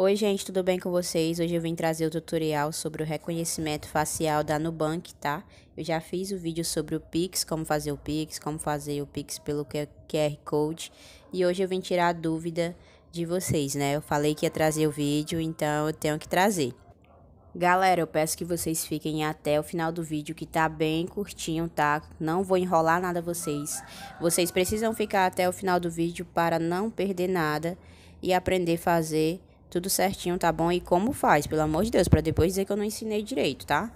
Oi gente, tudo bem com vocês? Hoje eu vim trazer o tutorial sobre o reconhecimento facial da Nubank, tá? Eu já fiz o vídeo sobre o Pix, como fazer o Pix, como fazer o Pix pelo QR Code E hoje eu vim tirar a dúvida de vocês, né? Eu falei que ia trazer o vídeo, então eu tenho que trazer Galera, eu peço que vocês fiquem até o final do vídeo que tá bem curtinho, tá? Não vou enrolar nada vocês Vocês precisam ficar até o final do vídeo para não perder nada e aprender a fazer tudo certinho, tá bom? E como faz, pelo amor de Deus, para depois dizer que eu não ensinei direito, tá?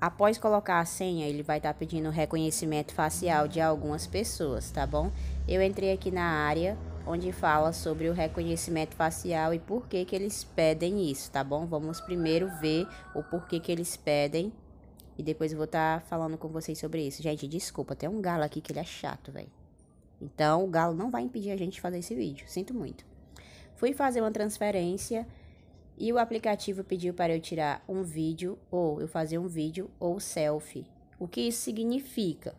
Após colocar a senha, ele vai estar tá pedindo reconhecimento facial de algumas pessoas, tá bom? Eu entrei aqui na área onde fala sobre o reconhecimento facial e por que que eles pedem isso, tá bom? Vamos primeiro ver o porquê que eles pedem e depois eu vou estar tá falando com vocês sobre isso. Gente, desculpa, tem um galo aqui que ele é chato, velho. Então, o galo não vai impedir a gente de fazer esse vídeo. Sinto muito. Fui fazer uma transferência e o aplicativo pediu para eu tirar um vídeo ou eu fazer um vídeo ou selfie. O que isso significa?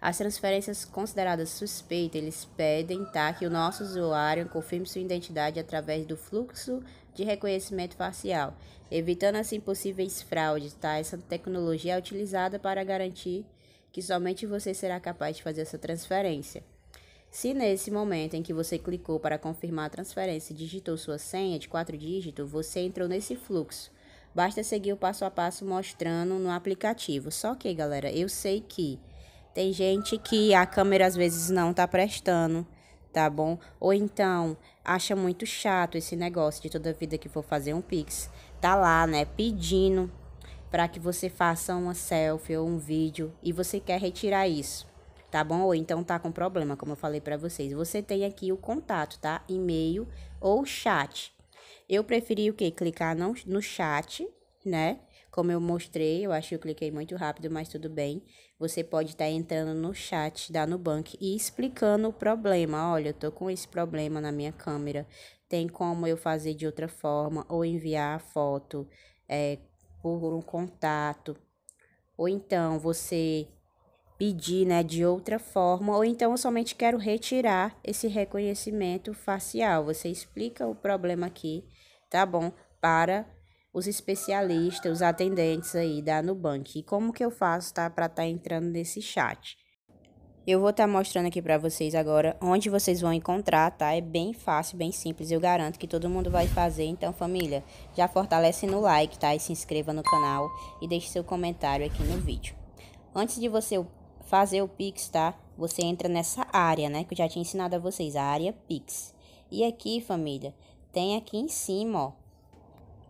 As transferências consideradas suspeitas, eles pedem tá, que o nosso usuário confirme sua identidade através do fluxo de reconhecimento facial, evitando assim possíveis fraudes. Tá? Essa tecnologia é utilizada para garantir que somente você será capaz de fazer essa transferência. Se nesse momento em que você clicou para confirmar a transferência e digitou sua senha de quatro dígitos, você entrou nesse fluxo. Basta seguir o passo a passo mostrando no aplicativo. Só que, galera, eu sei que tem gente que a câmera às vezes não tá prestando, tá bom? Ou então acha muito chato esse negócio de toda vida que for fazer um pix, tá lá, né, pedindo para que você faça uma selfie ou um vídeo e você quer retirar isso tá bom? Ou então tá com problema, como eu falei para vocês. Você tem aqui o contato, tá? E-mail ou chat. Eu preferi o quê? Clicar no, no chat, né? Como eu mostrei, eu acho que eu cliquei muito rápido, mas tudo bem. Você pode estar tá entrando no chat da Nubank e explicando o problema. Olha, eu tô com esse problema na minha câmera. Tem como eu fazer de outra forma ou enviar a foto é, por um contato. Ou então você pedir, né, de outra forma, ou então eu somente quero retirar esse reconhecimento facial. Você explica o problema aqui, tá bom? Para os especialistas, os atendentes aí da Nubank. E como que eu faço, tá, para estar tá entrando nesse chat? Eu vou estar tá mostrando aqui para vocês agora onde vocês vão encontrar, tá? É bem fácil, bem simples, eu garanto que todo mundo vai fazer. Então, família, já fortalece no like, tá? E se inscreva no canal e deixe seu comentário aqui no vídeo. Antes de você fazer o Pix, tá? Você entra nessa área, né? Que eu já tinha ensinado a vocês, a área Pix. E aqui, família, tem aqui em cima, ó.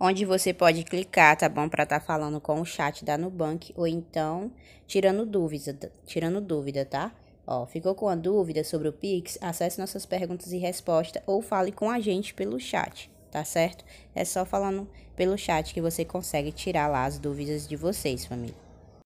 Onde você pode clicar, tá bom? Pra tá falando com o chat da Nubank ou então tirando dúvida, tirando dúvida, tá? Ó, ficou com a dúvida sobre o Pix? Acesse nossas perguntas e respostas ou fale com a gente pelo chat, tá certo? É só falando pelo chat que você consegue tirar lá as dúvidas de vocês, família.